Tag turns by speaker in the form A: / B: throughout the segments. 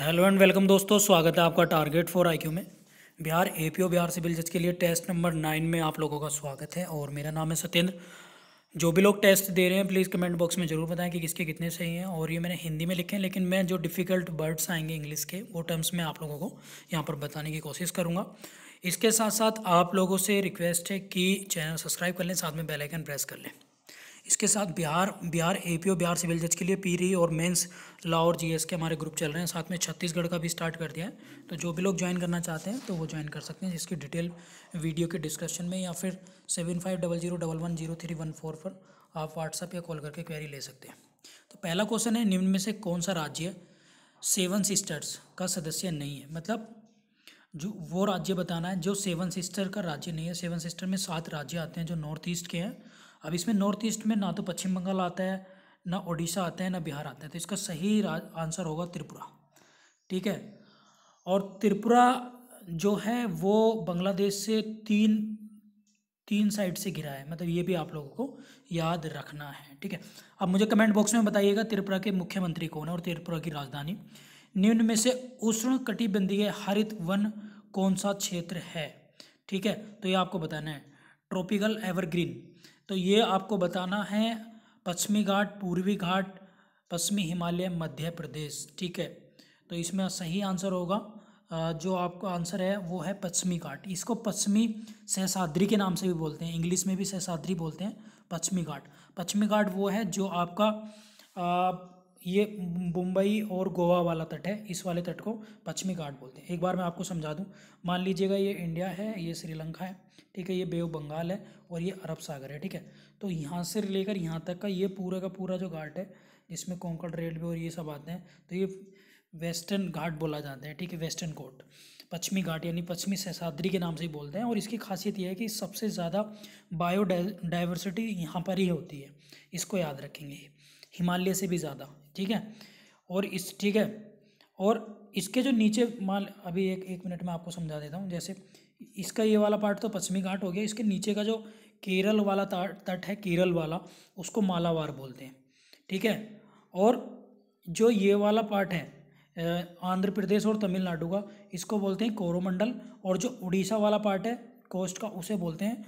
A: hello and welcome दोस्तों स्वागत है आपका टारगेट फॉर आईक्यू में बिहार एपीओ बिहार सिविल जज के लिए टेस्ट नंबर नाइन में आप लोगों का स्वागत है और मेरा नाम है सत्येंद्र जो भी लोग टेस्ट दे रहे हैं प्लीज़ कमेंट बॉक्स में ज़रूर बताएं कि किसके कितने सही हैं और ये मैंने हिंदी में लिखे हैं लेकिन मैं जो डिफ़िकल्ट वर्ड्स आएंगे इंग्लिश के वो टर्म्स में आप लोगों को यहाँ पर बताने की कोशिश करूँगा इसके साथ साथ आप लोगों से रिक्वेस्ट है कि चैनल सब्सक्राइब कर लें साथ में बेलाइकन प्रेस कर लें इसके साथ Bihar Bihar A P O Bihar civil जज के लिए पीरी e और मेंस लॉ और जीएस के हमारे ग्रुप चल रहे हैं साथ में छत्तीसगढ़ का भी स्टार्ट कर दिया है तो जो भी लोग ज्वाइन करना चाहते हैं तो वो ज्वाइन कर सकते हैं जिसकी डिटेल वीडियो के डिस्क्रिप्शन में या फिर seven five double zero double one zero three one four पर आप व्हाट्सअप या कॉल करके क्वेरी ले सकते हैं तो पहला क्वेश्चन है निम्न में से कौन सा राज्य सेवन सिस्टर्स का सदस्य नहीं है मतलब जो वो राज्य बताना है जो सेवन सिस्टर का राज्य नहीं है सेवन सिस्टर में सात राज्य आते हैं जो नॉर्थ ईस्ट के हैं अब इसमें नॉर्थ ईस्ट में ना तो पश्चिम बंगाल आता है ना ओडिशा आता है ना बिहार आता है तो इसका सही आंसर होगा त्रिपुरा ठीक है और त्रिपुरा जो है वो बांग्लादेश से तीन तीन साइड से घिरा है मतलब ये भी आप लोगों को याद रखना है ठीक है अब मुझे कमेंट बॉक्स में बताइएगा त्रिपुरा के मुख्यमंत्री कौन है और त्रिपुरा की राजधानी निम्न में से उष्ण कटिबंधीय हरित वन कौन सा क्षेत्र है ठीक है तो ये आपको बताना है ट्रॉपिकल एवरग्रीन तो ये आपको बताना है पश्चिमी घाट पूर्वी घाट पश्चिमी हिमालय मध्य प्रदेश ठीक है तो इसमें सही आंसर होगा जो आपका आंसर है वो है पश्चिमी घाट इसको पश्चिमी सहसाद्री के नाम से भी बोलते हैं इंग्लिश में भी सहसाद्री बोलते हैं पश्चिमी घाट पश्चिमी घाट वो है जो आपका ये मुंबई और गोवा वाला तट है इस वाले तट को पश्चिमी घाट बोलते हैं एक बार मैं आपको समझा दूं मान लीजिएगा ये इंडिया है ये श्रीलंका है ठीक है ये बे ऑफ बंगाल है और ये अरब सागर है ठीक है तो यहाँ से लेकर यहाँ तक का ये पूरा का पूरा जो घाट है जिसमें कोंकण रेलवे और ये सब आते हैं तो ये वेस्टर्न घाट बोला जाता है ठीक है वेस्टर्न कोट पश्चिमी घाट यानी पश्चिमी सहसाद्री के नाम से ही बोलते हैं और इसकी खासियत यह है कि सबसे ज़्यादा बायो डाइवर्सिटी यहाँ पर ही होती है इसको याद रखेंगे हिमालय से भी ज़्यादा ठीक है और इस ठीक है और इसके जो नीचे माल अभी एक एक मिनट में आपको समझा देता हूँ जैसे इसका ये वाला पार्ट तो पश्चिमी घाट हो गया इसके नीचे का जो केरल वाला तट है केरल वाला उसको मालावार बोलते हैं ठीक है और जो ये वाला पार्ट है आंध्र प्रदेश और तमिलनाडु का इसको बोलते हैं कोरोमंडल और जो उड़ीसा वाला पार्ट है कोस्ट का उसे बोलते हैं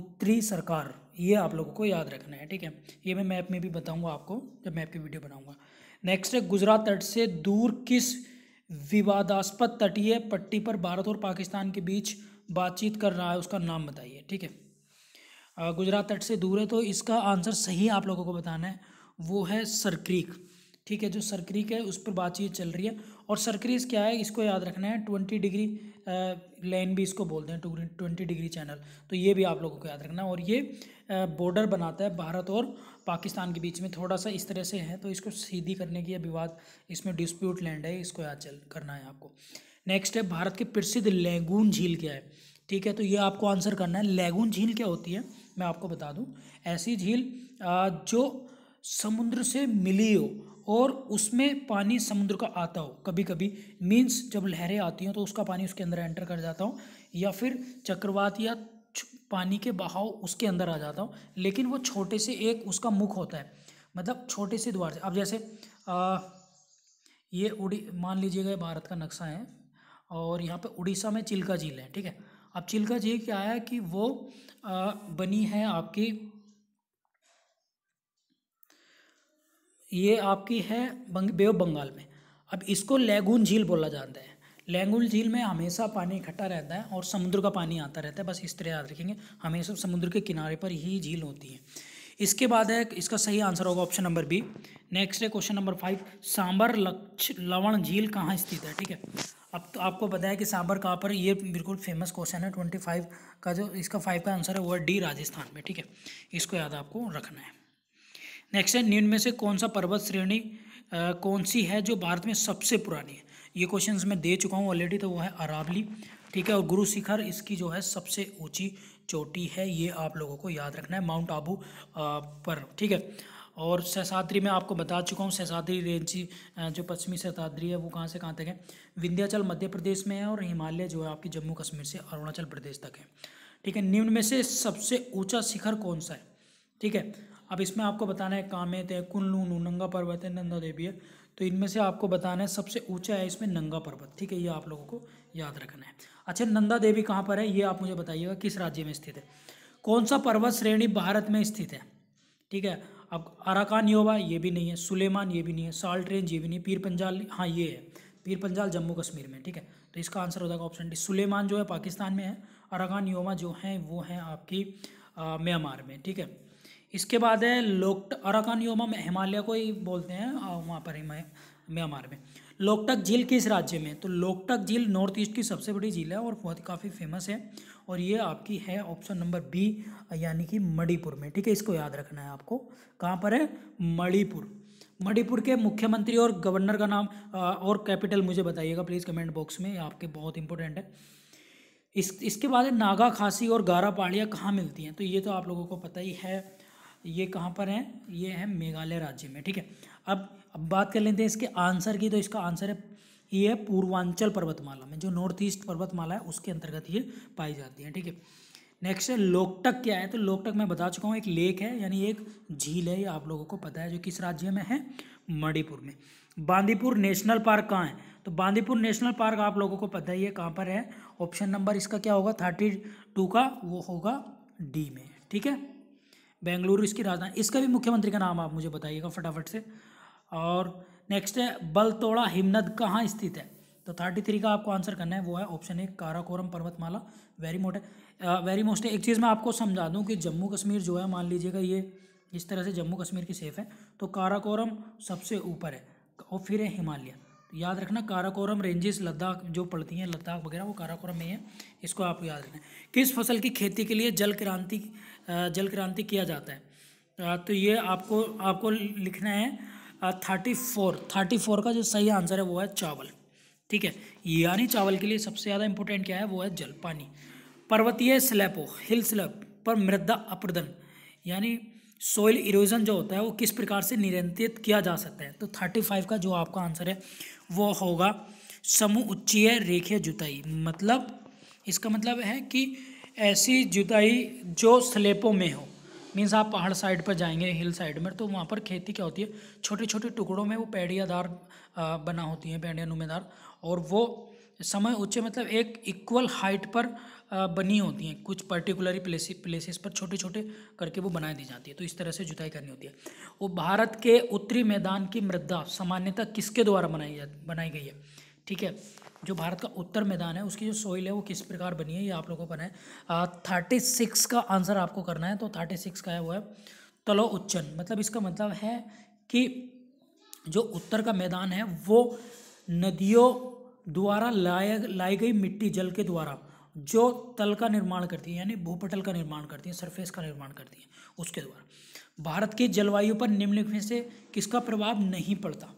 A: उत्तरी सरकार ये आप लोगों को याद रखना है ठीक है ये मैं मैप में भी बताऊंगा आपको जब मैप की वीडियो बनाऊंगा नेक्स्ट है गुजरात तट से दूर किस विवादास्पद तटीय पट्टी पर भारत और पाकिस्तान के बीच बातचीत कर रहा है उसका नाम बताइए ठीक है गुजरात तट से दूर है तो इसका आंसर सही आप लोगों को बताना है वो है सरक्रीक ठीक है जो सरक्रीक है उस पर बातचीत चल रही है और सरक्रीज क्या है इसको याद रखना है ट्वेंटी डिग्री लाइन भी इसको बोलते हैं ट्वेंटी डिग्री चैनल तो ये भी आप लोगों को याद रखना है और ये बॉर्डर बनाता है भारत और पाकिस्तान के बीच में थोड़ा सा इस तरह से है तो इसको सीधी करने की विवाद इसमें डिस्प्यूट लैंड है इसको याद चल करना है आपको नेक्स्ट है भारत की प्रसिद्ध लैगून झील क्या है ठीक है तो ये आपको आंसर करना है लैगून झील क्या होती है मैं आपको बता दूं ऐसी झील जो समुद्र से मिली हो और उसमें पानी समुद्र का आता हो कभी कभी मीन्स जब लहरें आती हों तो उसका पानी उसके अंदर एंटर कर जाता हूँ या फिर चक्रवात या पानी के बहाव उसके अंदर आ जाता हूँ लेकिन वो छोटे से एक उसका मुख होता है मतलब छोटे से द्वार से अब जैसे आ, ये उड़ी मान लीजिएगा भारत का नक्शा है और यहाँ पे उड़ीसा में चिल्का झील है ठीक है अब चिल्का झील क्या है कि वो आ, बनी है आपकी ये आपकी है बंग बे ऑफ बंगाल में अब इसको लैगून झील बोला जाता है लैगून झील में हमेशा पानी इकट्ठा रहता है और समुद्र का पानी आता रहता है बस इस तरह याद रखेंगे हमेशा समुद्र के किनारे पर ही झील होती है इसके बाद है इसका सही आंसर होगा ऑप्शन नंबर बी नेक्स्ट है क्वेश्चन नंबर फाइव सांबर लक्ष लवण झील कहाँ स्थित है ठीक है अब तो आपको पता है कि सांबर कहाँ पर ये बिल्कुल फेमस क्वेश्चन है ट्वेंटी फाइव का जो इसका फाइव का आंसर है वो है डी राजस्थान में ठीक है इसको याद आपको रखना है नेक्स्ट है निम्न में से कौन सा पर्वत श्रेणी कौन सी है जो भारत में सबसे पुरानी है ये क्वेश्चन मैं दे चुका हूँ ऑलरेडी तो वो है अरावली ठीक है और गुरु शिखर इसकी जो है सबसे ऊंची चोटी है ये आप लोगों को याद रखना है माउंट आबू पर ठीक है और सहसाद्री में आपको बता चुका हूँ सहसाद्री रेंज जो पश्चिमी सहसाद्री है वो कहाँ से कहाँ तक है विंध्याचल मध्य प्रदेश में है और हिमालय जो है आपकी जम्मू कश्मीर से अरुणाचल प्रदेश तक है ठीक है निम्न में से सबसे ऊंचा शिखर कौन सा है ठीक है अब इसमें आपको बताना है कामेत है कुल्लू नंगा पर्वत है नंदा देवी है तो इनमें से आपको बताना है सबसे ऊंचा है इसमें नंगा पर्वत ठीक है ये आप लोगों को याद रखना है अच्छा नंदा देवी कहाँ पर है ये आप मुझे बताइएगा किस राज्य में स्थित है कौन सा पर्वत श्रेणी भारत में स्थित है ठीक है अब अराकान योवा ये भी नहीं है सुलेमान ये भी नहीं है साल्ट रेंज ये भी नहीं है पीर पंजाल हाँ ये है पीर पंजाल जम्मू कश्मीर में ठीक है तो इसका आंसर हो जाएगा ऑप्शन डी सुलेमान जो है पाकिस्तान में है अराकान योमा जो हैं वो हैं आपकी म्यांमार में ठीक है इसके बाद है लोकट अराकान योमा हिमालय को ही बोलते हैं वहाँ पर म्यांमार में लोकटक झील किस राज्य में तो लोकटक झील नॉर्थ ईस्ट की सबसे बड़ी झील है और बहुत काफ़ी फेमस है और ये आपकी है ऑप्शन नंबर बी यानी कि मणिपुर में ठीक है इसको याद रखना है आपको कहाँ पर है मणिपुर मणिपुर के मुख्यमंत्री और गवर्नर का नाम और कैपिटल मुझे बताइएगा प्लीज़ कमेंट बॉक्स में आपके बहुत इंपॉर्टेंट है इस इसके बाद नागा खासी और गारा पहाड़ियाँ कहाँ मिलती हैं तो ये तो आप लोगों को पता ही है ये कहाँ पर है ये है मेघालय राज्य में ठीक है अब अब बात कर लेते हैं इसके आंसर की तो इसका आंसर है ये है पूर्वांचल पर्वतमाला में जो नॉर्थ ईस्ट पर्वतमाला है उसके अंतर्गत ये पाई जाती है ठीक है नेक्स्ट है लोकटक क्या है तो लोकटक मैं बता चुका हूँ एक लेक है यानी एक झील है ये आप लोगों को पता है जो किस राज्य में है मणिपुर में बांदीपुर नेशनल पार्क कहाँ है तो बांदीपुर नेशनल पार्क आप लोगों को पता ही है कहाँ पर है ऑप्शन नंबर इसका क्या होगा थर्टी टू का वो होगा डी में ठीक है बेंगलुरु इसकी राजधानी इसका भी मुख्यमंत्री का नाम आप मुझे बताइएगा फटाफट से और नेक्स्ट है बलतोड़ा हिमनद कहाँ स्थित है तो थर्टी थ्री का आपको आंसर करना है वो है ऑप्शन ए काराकोरम पर्वतमाला वेरी मोट है वेरी मोस्ट एक चीज़ मैं आपको समझा दूँ कि जम्मू कश्मीर जो है मान लीजिएगा ये इस तरह से जम्मू कश्मीर की सेफ है तो काराकोरम सबसे ऊपर है और फिर है हिमालय याद रखना काराकोरम रेंजेस लद्दाख जो पड़ती हैं लद्दाख वगैरह वो काराकोरम में है इसको आप याद रखना है किस फसल की खेती के लिए जल क्रांति जल क्रांति किया जाता है तो ये आपको आपको लिखना है थर्टी फोर थर्टी फोर का जो सही आंसर है वो है चावल ठीक है यानी चावल के लिए सबसे ज़्यादा इंपॉर्टेंट क्या है वो है जल पानी पर्वतीय स्लैपो हिल स्लैप पर मृदा अप्रदन यानी सोइल इरोजन जो होता है वो किस प्रकार से नियंत्रित किया जा सकता है तो थर्टी फाइव का जो आपका आंसर है वो होगा समूह उच्चीय रेखीय जुताई मतलब इसका मतलब है कि ऐसी जुताई जो स्लेपों में हो मीन्स आप पहाड़ साइड पर जाएंगे हिल साइड में तो वहाँ पर खेती क्या होती है छोटे छोटे टुकड़ों में वो पैडियादार बना होती हैं पैडिया नुमेदार और वो समय उच्च मतलब एक इक्वल हाइट पर बनी होती हैं कुछ पर्टिकुलर प्लेस प्लेसेस पर छोटे छोटे करके वो बनाए दी जाती है तो इस तरह से जुताई करनी होती है वो भारत के उत्तरी मैदान की मृदा सामान्यतः किसके द्वारा बनाई जा बनाई गई है ठीक है जो भारत का उत्तर मैदान है उसकी जो सोइल है वो किस प्रकार बनी है ये आप लोगों को पता है थर्टी सिक्स का आंसर आपको करना है तो थर्टी सिक्स का है वो है तलो उच्चन मतलब इसका मतलब है कि जो उत्तर का मैदान है वो नदियों द्वारा लाए लाई गई मिट्टी जल के द्वारा जो तल का निर्माण करती है यानी भूपटल का निर्माण करती है सरफेस का निर्माण करती है उसके द्वारा भारत की जलवायु पर निम्नलिखित में से किसका प्रभाव नहीं पड़ता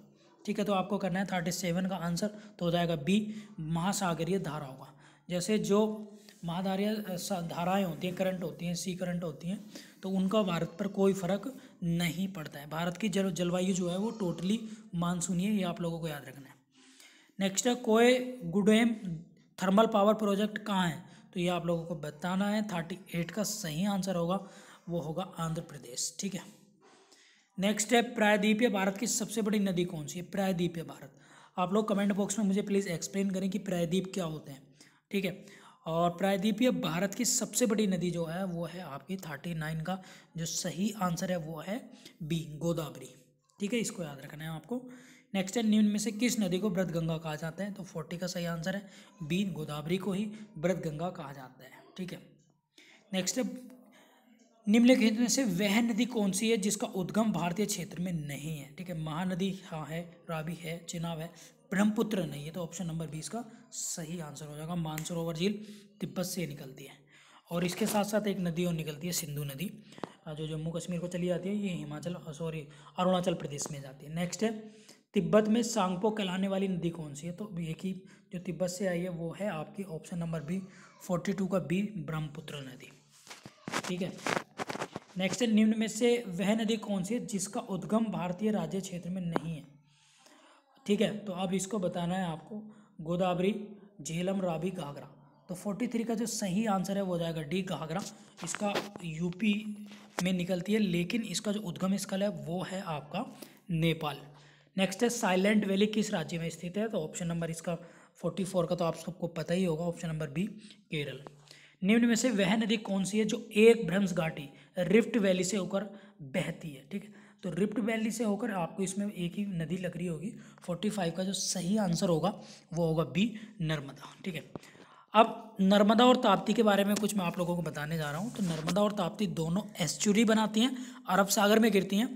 A: ठीक है तो आपको करना है थर्टी सेवन का आंसर तो हो जाएगा बी महासागरीय धारा होगा जैसे जो महाधारीय धाराएं होती हैं करंट होती हैं सी करंट होती हैं तो उनका भारत पर कोई फ़र्क नहीं पड़ता है भारत की जल जलवायु जो है वो टोटली मानसूनी है ये आप लोगों को याद रखना है नेक्स्ट है कोए गुडेम थर्मल पावर प्रोजेक्ट कहाँ है तो ये आप लोगों को बताना है थर्टी एट का सही आंसर होगा वो होगा आंध्र प्रदेश ठीक है नेक्स्ट है प्रायद्वीपीय भारत की सबसे बड़ी नदी कौन सी है प्रायद्वीपीय भारत आप लोग कमेंट बॉक्स में मुझे प्लीज़ एक्सप्लेन करें कि प्रायद्वीप क्या होते हैं ठीक है और प्रायद्वीपीय भारत की सबसे बड़ी नदी जो है वो है आपकी थर्टी नाइन का जो सही आंसर है वो है बी गोदावरी ठीक है इसको याद रखना है आपको नेक्स्ट है निम्न में से किस नदी को ब्रदगंगा कहा जाता है तो फोर्टी का सही आंसर है बी गोदावरी को ही ब्रदगंगा कहा जाता है ठीक है नेक्स्ट है निम्नलिखित में से वह नदी कौन सी है जिसका उद्गम भारतीय क्षेत्र में नहीं है ठीक है महानदी हाँ है रावी है चिनाव है ब्रह्मपुत्र नहीं है तो ऑप्शन नंबर बीस का सही आंसर हो जाएगा मानसरोवर झील तिब्बत से निकलती है और इसके साथ साथ एक नदी और निकलती है सिंधु नदी जो जम्मू कश्मीर को चली जाती है ये हिमाचल सॉरी अरुणाचल प्रदेश में जाती है नेक्स्ट है तिब्बत में सांगपो कहलाने वाली नदी कौन सी है तो एक ही जो तिब्बत से आई है वो है आपकी option number B forty two का बी ब्रह्मपुत्र नदी ठीक है नेक्स्ट है निम्न में से वह नदी कौन सी है जिसका उद्गम भारतीय राज्य क्षेत्र में नहीं है ठीक है तो अब इसको बताना है आपको गोदावरी झेलम राबी घाघरा तो थ्री का जो सही आंसर है वो हो जाएगा डी घाघरा इसका यूपी में निकलती है लेकिन इसका जो उद्गम स्थल है वो है आपका नेपाल नेक्स्ट है साइलेंट वैली किस राज्य में स्थित है तो ऑप्शन नंबर इसका फोर्टी फोर का तो आप सबको पता ही होगा ऑप्शन नंबर बी केरल निम्न में से वह नदी कौन सी है जो एक भ्रंश घाटी रिफ्ट वैली से होकर बहती है ठीक है तो रिफ्ट वैली से होकर आपको इसमें एक ही नदी लग रही होगी फोर्टी फाइव का जो सही आंसर होगा वो होगा बी नर्मदा ठीक है अब नर्मदा और ताप्ती के बारे में कुछ मैं आप लोगों को बताने जा रहा हूँ तो नर्मदा और ताप्ती दोनों एस्चुरी बनाती हैं अरब सागर में गिरती हैं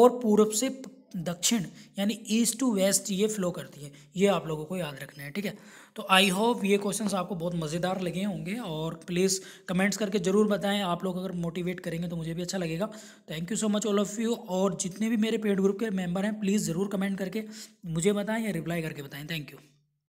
A: और पूर्व से दक्षिण यानी ईस्ट टू वेस्ट ये फ्लो करती है ये आप लोगों को याद रखना है ठीक है तो आई होप ये क्वेश्चंस आपको बहुत मज़ेदार लगे होंगे और प्लीज़ कमेंट्स करके ज़रूर बताएं आप लोग अगर मोटिवेट करेंगे तो मुझे भी अच्छा लगेगा thank you so much all of you और जितने भी मेरे पेड ग्रुप के मेंबर हैं प्लीज़ ज़रूर कमेंट करके मुझे बताएं या रिप्लाई करके बताएं थैंक यू